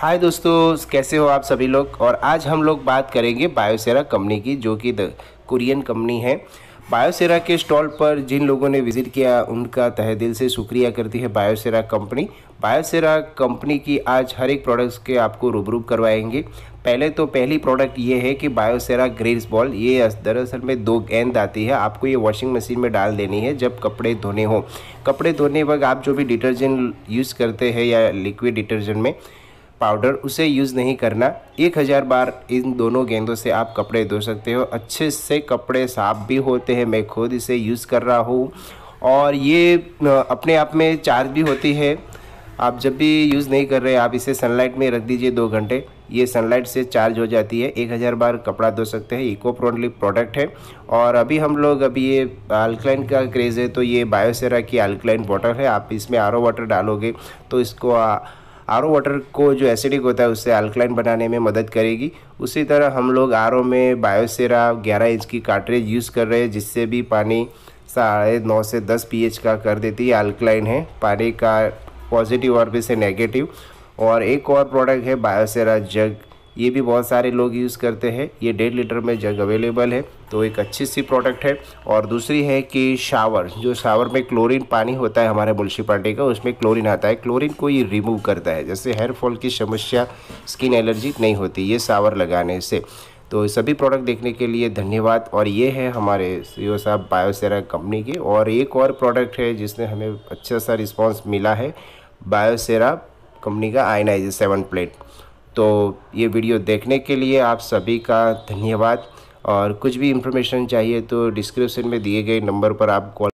हाय दोस्तों कैसे हो आप सभी लोग और आज हम लोग बात करेंगे बायोसेरा कंपनी की जो कि द कुरियन कंपनी है बायोसेरा के स्टॉल पर जिन लोगों ने विज़िट किया उनका तहे दिल से शुक्रिया करती है बायोसेरा कंपनी बायोसेरा कंपनी की आज हर एक प्रोडक्ट्स के आपको रूबरू करवाएंगे पहले तो पहली प्रोडक्ट ये है कि बायोसेरा ग्रेस बॉल ये दरअसल में दो गेंद आती है आपको ये वॉशिंग मशीन में डाल देनी है जब कपड़े धोने हो कपड़े धोने वक्त आप जो भी डिटर्जेंट यूज़ करते हैं या लिक्विड डिटर्जेंट में पाउडर उसे यूज़ नहीं करना एक हज़ार बार इन दोनों गेंदों से आप कपड़े धो सकते हो अच्छे से कपड़े साफ भी होते हैं मैं खुद इसे यूज़ कर रहा हूँ और ये अपने आप में चार्ज भी होती है आप जब भी यूज़ नहीं कर रहे आप इसे सनलाइट में रख दीजिए दो घंटे ये सनलाइट से चार्ज हो जाती है एक हज़ार बार कपड़ा धो सकते हैं इको फ्रेंडली प्रोडक्ट है और अभी हम लोग अभी ये अल्कलाइन का क्रेज़ है तो ये बायोसेरा की अल्कलाइन वाटर है आप इसमें आर वाटर डालोगे तो इसको आ, आर वाटर को जो एसिडिक होता है उससे अल्कलाइन बनाने में मदद करेगी उसी तरह हम लोग आर में बायोसेरा ग्यारह इंच की काटरेज यूज़ कर रहे हैं जिससे भी पानी साढ़े नौ से दस पी का कर देती है अल्कलाइन है पानी का पॉजिटिव और भी से नेगेटिव और एक और प्रोडक्ट है बायोसेरा जग ये भी बहुत सारे लोग यूज़ करते हैं ये डेढ़ लीटर में जग अवेलेबल है तो एक अच्छी सी प्रोडक्ट है और दूसरी है कि शावर जो शावर में क्लोरीन पानी होता है हमारे पार्टी का उसमें क्लोरीन आता है क्लोरीन को ये रिमूव करता है जैसे हेयर फॉल की समस्या स्किन एलर्जी नहीं होती ये शावर लगाने से तो सभी प्रोडक्ट देखने के लिए धन्यवाद और ये है हमारे सीओ e साहब बायोसेरा कंपनी के और एक और प्रोडक्ट है जिसने हमें अच्छा सा रिस्पांस मिला है बायोसेरा कंपनी का आयनाइज सेवन प्लेट तो ये वीडियो देखने के लिए आप सभी का धन्यवाद और कुछ भी इन्फॉर्मेशन चाहिए तो डिस्क्रिप्शन में दिए गए नंबर पर आप कॉल